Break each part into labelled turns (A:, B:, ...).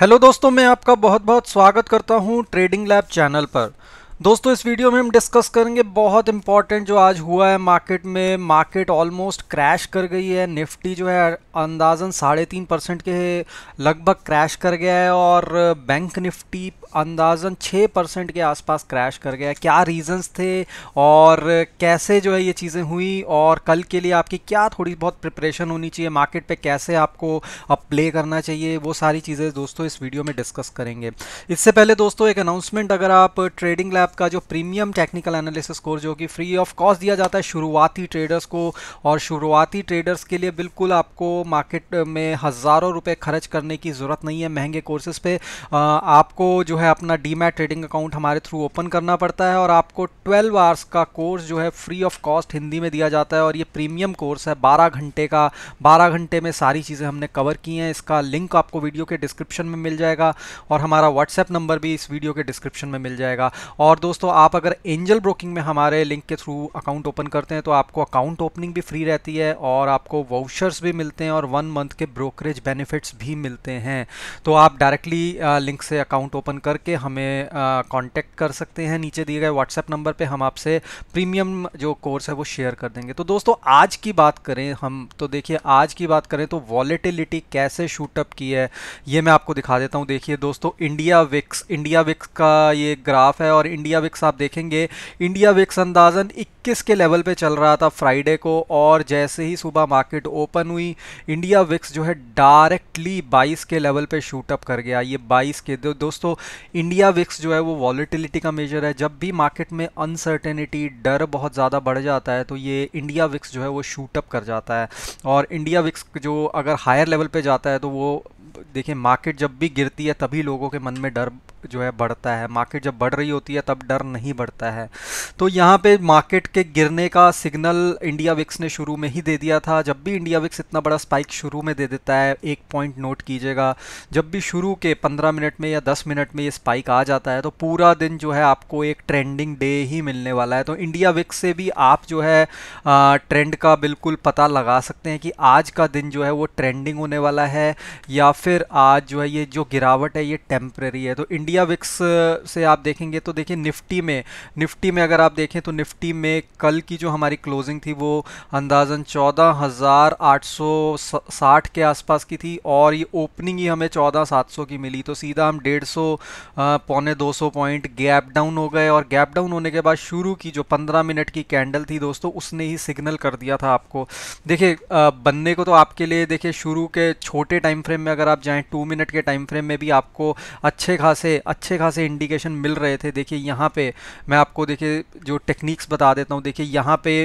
A: hello दोस्तों मैं आपका बहुत बहुत स्वागत करता हूं ट्रेडिंग लैब चैनल पर दोस्तों इस वीडियो में हम डिस्कस करेंगे बहुत इंपॉर्टेंट जो आज हुआ है मार्केट में मार्केट ऑलमोस्ट क्रैश कर गई है निफ्टी जो है अंदाजन साढ़े तीन परसेंट के लगभग क्रैश कर गया है और बैंक निफ्टी अंदाजन छः परसेंट के आसपास क्रैश कर गया है क्या रीजंस थे और कैसे जो है ये चीज़ें हुई और कल के लिए आपकी क्या थोड़ी बहुत प्रिपरेशन होनी चाहिए मार्केट पर कैसे आपको अब प्ले करना चाहिए वो सारी चीज़ें दोस्तों इस वीडियो में डिस्कस करेंगे इससे पहले दोस्तों एक अनाउंसमेंट अगर आप ट्रेडिंग लैब आपका जो प्रीमियम टेक्निकल एनालिसिस कोर्स जो कि फ्री ऑफ कॉस्ट दिया जाता है शुरुआती ट्रेडर्स को और शुरुआती ट्रेडर्स के लिए बिल्कुल आपको मार्केट में हज़ारों रुपए खर्च करने की ज़रूरत नहीं है महंगे कोर्सेज़ पे आपको जो है अपना डीमैट ट्रेडिंग अकाउंट हमारे थ्रू ओपन करना पड़ता है और आपको ट्वेल्व आवर्स का कोर्स जो है फ्री ऑफ कॉस्ट हिंदी में दिया जाता है और ये प्रीमियम कोर्स है बारह घंटे का बारह घंटे में सारी चीज़ें हमने कवर की हैं इसका लिंक आपको वीडियो के डिस्क्रिप्शन में मिल जाएगा और हमारा व्हाट्सएप नंबर भी इस वीडियो के डिस्क्रिप्शन में मिल जाएगा और और दोस्तों आप अगर एंजल ब्रोकिंग में हमारे लिंक के थ्रू अकाउंट ओपन करते हैं तो आपको अकाउंट ओपनिंग भी फ्री रहती है और आपको वाउचर्स भी मिलते हैं और वन मंथ के ब्रोकरेज बेनिफिट्स भी मिलते हैं तो आप डायरेक्टली लिंक से अकाउंट ओपन करके हमें कॉन्टैक्ट कर सकते हैं नीचे दिए गए व्हाट्सएप नंबर पर हम आपसे प्रीमियम जो कोर्स है वो शेयर कर देंगे तो दोस्तों आज की बात करें हम तो देखिए आज की बात करें तो वॉलेटिलिटी कैसे शूटअप की है ये मैं आपको दिखा देता हूँ देखिए दोस्तों इंडिया विक्स इंडिया विक्स का ये ग्राफ है और इंडिया इंडिया विक्स आप देखेंगे इंडिया विक्स अंदाजन 21 के लेवल पे चल रहा था फ्राइडे को और जैसे ही सुबह मार्केट ओपन हुई इंडिया विक्स जो है डायरेक्टली 22 के लेवल पे शूटअप कर गया ये 22 के दो, दोस्तों इंडिया विक्स जो है वो वॉलीटिलिटी का मेजर है जब भी मार्केट में अनसर्टेनिटी डर बहुत ज़्यादा बढ़ जाता है तो ये इंडिया विक्स जो है वो शूटअप कर जाता है और इंडिया विक्स जो अगर हायर लेवल पर जाता है तो वो देखिए मार्केट जब भी गिरती है तभी लोगों के मन में डर जो है बढ़ता है मार्केट जब बढ़ रही होती है तब डर नहीं बढ़ता है तो यहाँ पे मार्केट के गिरने का सिग्नल इंडिया विक्स ने शुरू में ही दे दिया था जब भी इंडिया विक्स इतना बड़ा स्पाइक शुरू में दे देता है एक पॉइंट नोट कीजिएगा जब भी शुरू के पंद्रह मिनट में या दस मिनट में ये स्पाइक आ जाता है तो पूरा दिन जो है आपको एक ट्रेंडिंग डे ही मिलने वाला है तो इंडिया विक्स से भी आप जो है ट्रेंड का बिल्कुल पता लगा सकते हैं कि आज का दिन जो है वो ट्रेंडिंग होने वाला है या फिर आज जो है ये जो गिरावट है ये टेम्प्रेरी है तो इंडिया विक्स से आप देखेंगे तो देखिए निफ्टी में निफ्टी में अगर आप देखें तो निफ्टी में कल की जो हमारी क्लोजिंग थी वो अंदाजन चौदह हज़ार आठ सौ साठ के आसपास की थी और ये ओपनिंग ही हमें चौदह सात सौ की मिली तो सीधा हम डेढ़ सौ पौने दो सौ पॉइंट गैप डाउन हो गए और गैप डाउन होने के बाद शुरू की जो पंद्रह मिनट की कैंडल थी दोस्तों उसने ही सिग्नल कर दिया था आपको देखिए बनने को तो आपके लिए देखिए शुरू के छोटे टाइम फ्रेम में अगर अगर आप जाएं टू मिनट के टाइम फ्रेम में भी आपको अच्छे खासे अच्छे खासे इंडिकेशन मिल रहे थे देखिए यहाँ पे मैं आपको देखिए जो टेक्निक्स बता देता हूँ देखिए यहाँ पे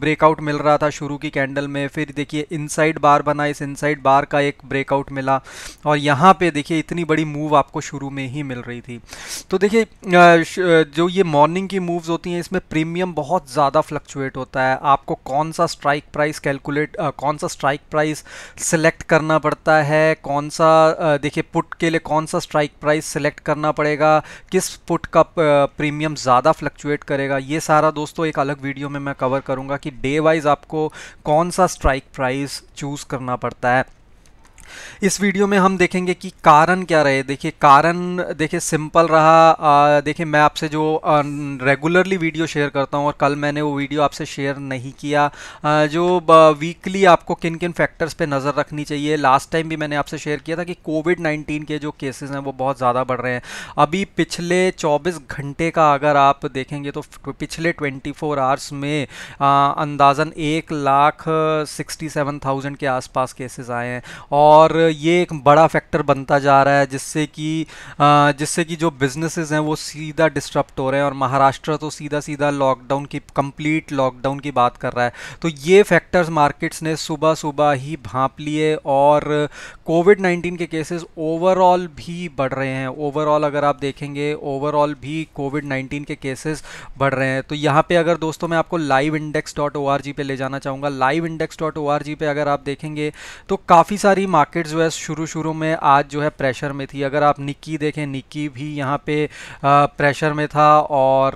A: ब्रेकआउट मिल रहा था शुरू की कैंडल में फिर देखिए इनसाइड बार बना इस इनसाइड बार का एक ब्रेकआउट मिला और यहाँ पे देखिए इतनी बड़ी मूव आपको शुरू में ही मिल रही थी तो देखिए जो ये मॉर्निंग की मूव्स होती हैं इसमें प्रीमियम बहुत ज़्यादा फ्लक्चुएट होता है आपको कौन सा स्ट्राइक प्राइस कैलकुलेट कौन सा स्ट्राइक प्राइस सेलेक्ट करना पड़ता है कौन सा देखिए पुट के लिए कौन सा स्ट्राइक प्राइस सेलेक्ट करना पड़ेगा किस पुट का प्रीमियम ज़्यादा फ्लक्चुएट करेगा ये सारा दोस्तों एक अलग वीडियो में मैं कवर करूँगा कि डे वाइज आपको कौन सा स्ट्राइक प्राइस चूज़ करना पड़ता है इस वीडियो में हम देखेंगे कि कारण क्या रहे देखिए कारण देखिए सिंपल रहा देखिए मैं आपसे जो रेगुलरली वीडियो शेयर करता हूँ और कल मैंने वो वीडियो आपसे शेयर नहीं किया आ, जो वीकली आपको किन किन फैक्टर्स पे नज़र रखनी चाहिए लास्ट टाइम भी मैंने आपसे शेयर किया था कि कोविड नाइन्टीन के जो केसेस हैं वो बहुत ज़्यादा बढ़ रहे हैं अभी पिछले चौबीस घंटे का अगर आप देखेंगे तो पिछले ट्वेंटी फोर आवर्स में अंदाज़न एक लाख सिक्सटी सेवन थाउजेंड के आसपास केसेस आए हैं और और ये एक बड़ा फैक्टर बनता जा रहा है जिससे कि जिससे कि जो बिजनेसेस हैं वो सीधा डिस्टर्प्ट हो रहे हैं और महाराष्ट्र तो सीधा सीधा लॉकडाउन की कंप्लीट लॉकडाउन की बात कर रहा है तो ये फैक्टर्स मार्केट्स ने सुबह सुबह ही भाप लिए और कोविड नाइन्टीन के केसेस ओवरऑल भी बढ़ रहे हैं ओवरऑल अगर आप देखेंगे ओवरऑल भी कोविड नाइन्टीन के केसेस बढ़ रहे हैं तो यहाँ पर अगर दोस्तों मैं आपको live index dot O R G पर ले जाना चाहूँगा live index dot O R G पर अगर आप देखेंगे तो काफ़ी सारी मार्केट मार्केट जो है शुरू शुरू में आज जो है प्रेशर में थी अगर आप निक्की देखें निक्की भी यहाँ पे प्रेशर में था और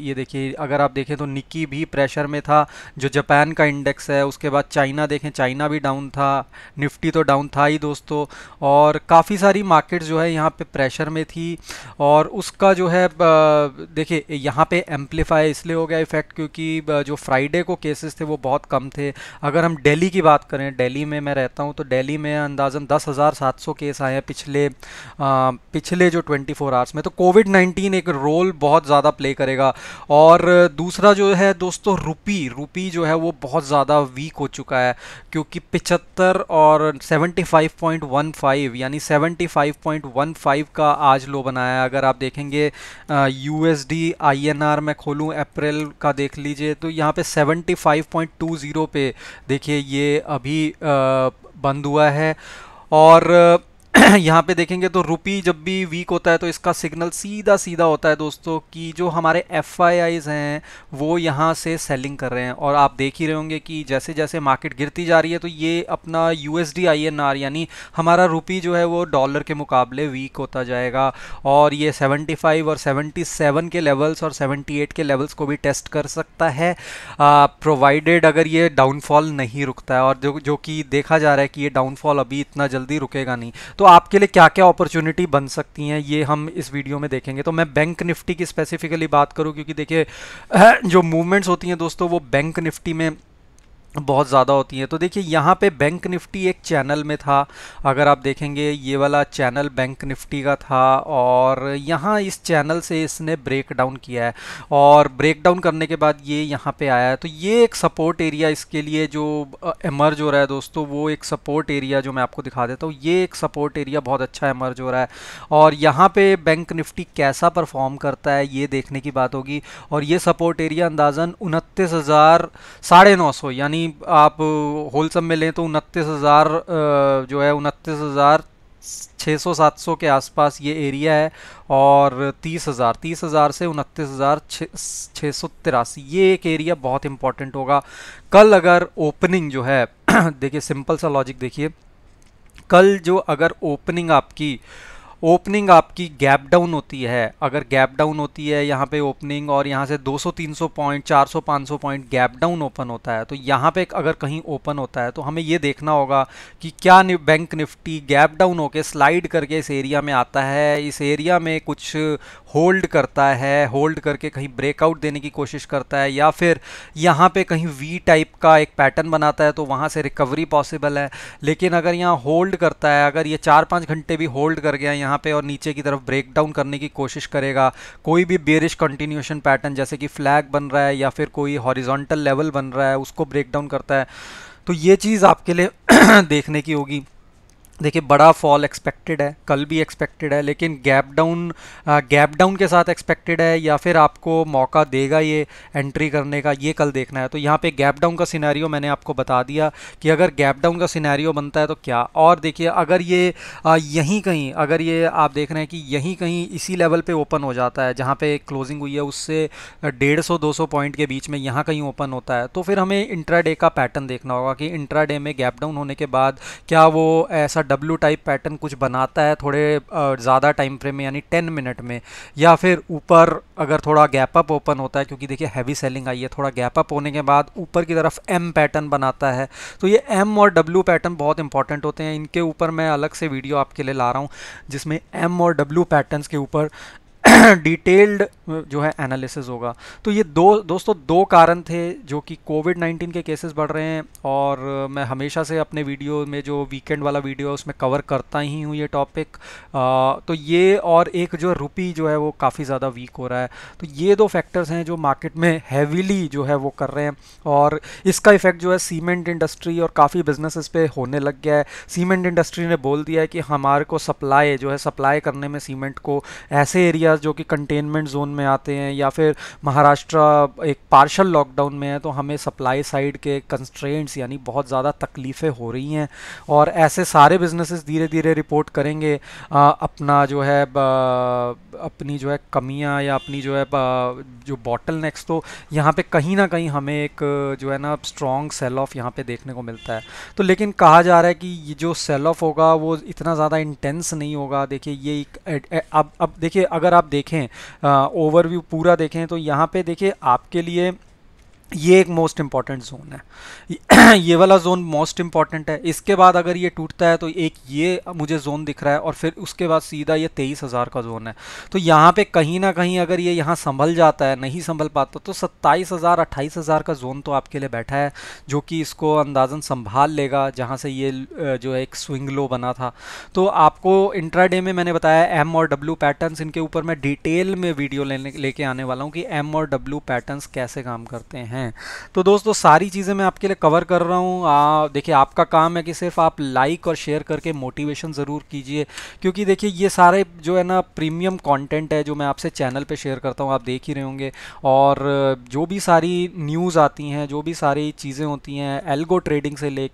A: ये देखिए अगर आप देखें तो निक्की भी प्रेशर में था जो जापान का इंडेक्स है उसके बाद चाइना देखें चाइना भी डाउन था निफ्टी तो डाउन था ही दोस्तों और काफ़ी सारी मार्केट जो है यहाँ पर प्रेशर में थी और उसका जो है देखिए यहाँ पर एम्पलीफाई इसलिए हो गया इफेक्ट क्योंकि जो फ्राइडे को केसेस थे वो बहुत कम थे अगर हम डेली की बात करें डेली में मैं रहता हूँ तो डेली में अंदाज़न 10,700 केस आए हैं पिछले आ, पिछले जो 24 आवर्स में तो कोविड 19 एक रोल बहुत ज़्यादा प्ले करेगा और दूसरा जो है दोस्तों रुपी रुपी जो है वो बहुत ज़्यादा वीक हो चुका है क्योंकि पिचहत्तर और 75.15 यानी 75.15 का आज लो बनाया अगर आप देखेंगे U S D I N R मैं खोलूँ अप्रैल का देख लीजिए तो यहाँ पे 75.20 पे देखिए ये अभी आ, बंद हुआ है और यहाँ पे देखेंगे तो रुपी जब भी वीक होता है तो इसका सिग्नल सीधा सीधा होता है दोस्तों कि जो हमारे एफ हैं वो यहाँ से सेलिंग कर रहे हैं और आप देख ही रहे होंगे कि जैसे जैसे मार्केट गिरती जा रही है तो ये अपना यू एस यानी हमारा रुपी जो है वो डॉलर के मुकाबले वीक होता जाएगा और ये 75 और 77 के लेवल्स और 78 के लेवल्स को भी टेस्ट कर सकता है प्रोवाइडेड अगर ये डाउनफॉल नहीं रुकता है और जो जो कि देखा जा रहा है कि ये डाउनफॉल अभी इतना जल्दी रुकेगा नहीं तो आपके लिए क्या क्या अपॉर्चुनिटी बन सकती हैं ये हम इस वीडियो में देखेंगे तो मैं बैंक निफ्टी की स्पेसिफिकली बात करूँ क्योंकि देखिए जो मूवमेंट्स होती हैं दोस्तों वो बैंक निफ्टी में बहुत ज़्यादा होती हैं तो देखिए यहाँ पे बैंक निफ्टी एक चैनल में था अगर आप देखेंगे ये वाला चैनल बैंक निफ्टी का था और यहाँ इस चैनल से इसने ब्रेक डाउन किया है और ब्रेक डाउन करने के बाद ये यहाँ पे आया है तो ये एक सपोर्ट एरिया इसके लिए जो एमर्ज हो रहा है दोस्तों वो एक सपोर्ट एरिया जो मैं आपको दिखा देता हूँ ये एक सपोर्ट एरिया बहुत अच्छा एमर्ज हो रहा है और यहाँ पर बैंक निफ्टी कैसा परफॉर्म करता है ये देखने की बात होगी और ये सपोर्ट एरिया अंदाजन उनतीस हज़ार यानी कहीं आप होलसम में लें तो उनतीस हज़ार जो है उनतीस हज़ार छः सौ सात सौ के आसपास ये एरिया है और तीस हज़ार तीस हज़ार से उनतीस हज़ार छः सौ तिरासी ये एक एरिया बहुत इंपॉर्टेंट होगा कल अगर ओपनिंग जो है देखिए सिंपल सा लॉजिक देखिए कल जो अगर ओपनिंग आपकी ओपनिंग आपकी गैप डाउन होती है अगर गैप डाउन होती है यहाँ पे ओपनिंग और यहाँ से 200 300 point 400 500 point gap down open होता है तो यहाँ पे अगर कहीं ओपन होता है तो हमें ये देखना होगा कि क्या बैंक निफ्टी गैप डाउन होके स्लाइड करके इस एरिया में आता है इस एरिया में कुछ होल्ड करता है होल्ड करके कहीं ब्रेकआउट देने की कोशिश करता है या फिर यहाँ पे कहीं वी टाइप का एक पैटर्न बनाता है तो वहाँ से रिकवरी पॉसिबल है लेकिन अगर यहाँ होल्ड करता है अगर ये चार पाँच घंटे भी होल्ड कर गया यहाँ पे और नीचे की तरफ ब्रेक डाउन करने की कोशिश करेगा कोई भी बेरिश कंटिन्यूशन पैटर्न जैसे कि फ्लैग बन रहा है या फिर कोई हॉरिजॉन्टल लेवल बन रहा है उसको ब्रेक डाउन करता है तो ये चीज़ आपके लिए देखने की होगी देखिए बड़ा फॉल एक्सपेक्टेड है कल भी एक्सपेक्टेड है लेकिन गैप डाउन गैप डाउन के साथ एक्सपेक्टेड है या फिर आपको मौका देगा ये एंट्री करने का ये कल देखना है तो यहाँ पे गैप डाउन का सिनेरियो मैंने आपको बता दिया कि अगर गैप डाउन का सिनेरियो बनता है तो क्या और देखिए अगर ये यहीं कहीं अगर ये आप देख रहे हैं कि यहीं कहीं इसी लेवल पर ओपन हो जाता है जहाँ पर क्लोजिंग हुई है उससे डेढ़ सौ दो सौ पॉइंट के बीच में यहाँ कहीं ओपन होता है तो फिर हमें इंट्राडे का पैटर्न देखना होगा कि इंट्राडे में गैप डाउन होने के बाद क्या वो ऐसा डब्ल्यू टाइप पैटर्न कुछ बनाता है थोड़े ज़्यादा टाइम फ्रेम में यानी टेन मिनट में या फिर ऊपर अगर थोड़ा गैप अप ओपन होता है क्योंकि देखिए हैवी सेलिंग आई है थोड़ा गैप अप होने के बाद ऊपर की तरफ एम पैटर्न बनाता है तो ये एम और डब्ल्यू पैटर्न बहुत इंपॉर्टेंट होते हैं इनके ऊपर मैं अलग से वीडियो आपके लिए ला रहा हूँ जिसमें एम और डब्ल्यू पैटर्न के ऊपर डिटेल्ड जो है एनालिसिस होगा तो ये दो दोस्तों दो कारण थे जो कि कोविड 19 के केसेस बढ़ रहे हैं और मैं हमेशा से अपने वीडियो में जो वीकेंड वाला वीडियो है उसमें कवर करता ही हूँ ये टॉपिक तो ये और एक जो रुपी जो है वो काफ़ी ज़्यादा वीक हो रहा है तो ये दो फैक्टर्स हैं जो मार्केट में हैविली जो है वो कर रहे हैं और इसका इफेक्ट जो है सीमेंट इंडस्ट्री और काफ़ी बिजनेसिस पे होने लग गया है सीमेंट इंडस्ट्री ने बोल दिया है कि हमारे को सप्लाई जो है सप्लाई करने में सीमेंट को ऐसे एरिया एरियाज़ जो कि कंटेनमेंट जोन में आते हैं या फिर महाराष्ट्र एक पार्शल लॉकडाउन में है तो हमें सप्लाई साइड के कंस्ट्रेंट्स यानी बहुत ज़्यादा तकलीफ़ें हो रही हैं और ऐसे सारे बिजनेसेस धीरे धीरे रिपोर्ट करेंगे आ, अपना जो है अपनी जो है कमियाँ या अपनी जो है जो बॉटल नेक्स तो यहाँ पर कहीं ना कहीं हमें एक जो है ना स्ट्रॉन्ग सेल ऑफ यहाँ पे देखने को मिलता है तो लेकिन कहा जा रहा है कि ये जो सेल ऑफ होगा वो इतना ज़्यादा इंटेंस नहीं होगा देखिए ये एक अब अब देखिए अगर आप आप देखें ओवरव्यू पूरा देखें तो यहाँ पे देखिए आपके लिए ये एक मोस्ट इम्पॉर्टेंट जोन है ये वाला जोन मोस्ट इम्पॉर्टेंट है इसके बाद अगर ये टूटता है तो एक ये मुझे जोन दिख रहा है और फिर उसके बाद सीधा ये तेईस हज़ार का जोन है तो यहाँ पे कहीं ना कहीं अगर ये यहाँ संभल जाता है नहीं संभल पाता तो सत्ताईस हज़ार अट्ठाईस हज़ार का जोन तो आपके लिए बैठा है जो कि इसको अंदाजन संभाल लेगा जहाँ से ये जो है एक स्विंग लो बना था तो आपको इंट्राडे में मैंने बताया एम और डब्ल्यू पैटर्नस इनके ऊपर मैं डिटेल में वीडियो लेने लेके आने वाला हूँ कि एम और डब्ल्यू पैटर्नस कैसे काम करते हैं हैं तो दोस्तों सारी चीज़ें मैं आपके लिए कवर कर रहा हूँ देखिए आपका काम है कि सिर्फ आप लाइक और शेयर करके मोटिवेशन ज़रूर कीजिए क्योंकि देखिए ये सारे जो है ना प्रीमियम कॉन्टेंट है जो मैं आपसे चैनल पर शेयर करता हूँ आप देख ही रहे होंगे और जो भी सारी न्यूज़ आती हैं जो भी सारी चीज़ें होती हैं एल्गो ट्रेडिंग से ले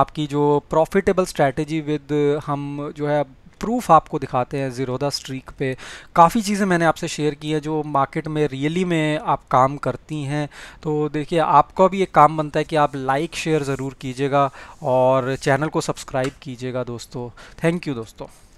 A: आपकी जो प्रॉफिटेबल स्ट्रैटेजी विद हम जो है प्रूफ आपको दिखाते हैं ज़ीरोदा स्ट्रीक पे काफ़ी चीज़ें मैंने आपसे शेयर की है जो मार्केट में रियली में आप काम करती हैं तो देखिए आपका भी एक काम बनता है कि आप लाइक शेयर ज़रूर कीजिएगा और चैनल को सब्सक्राइब कीजिएगा दोस्तों थैंक यू दोस्तों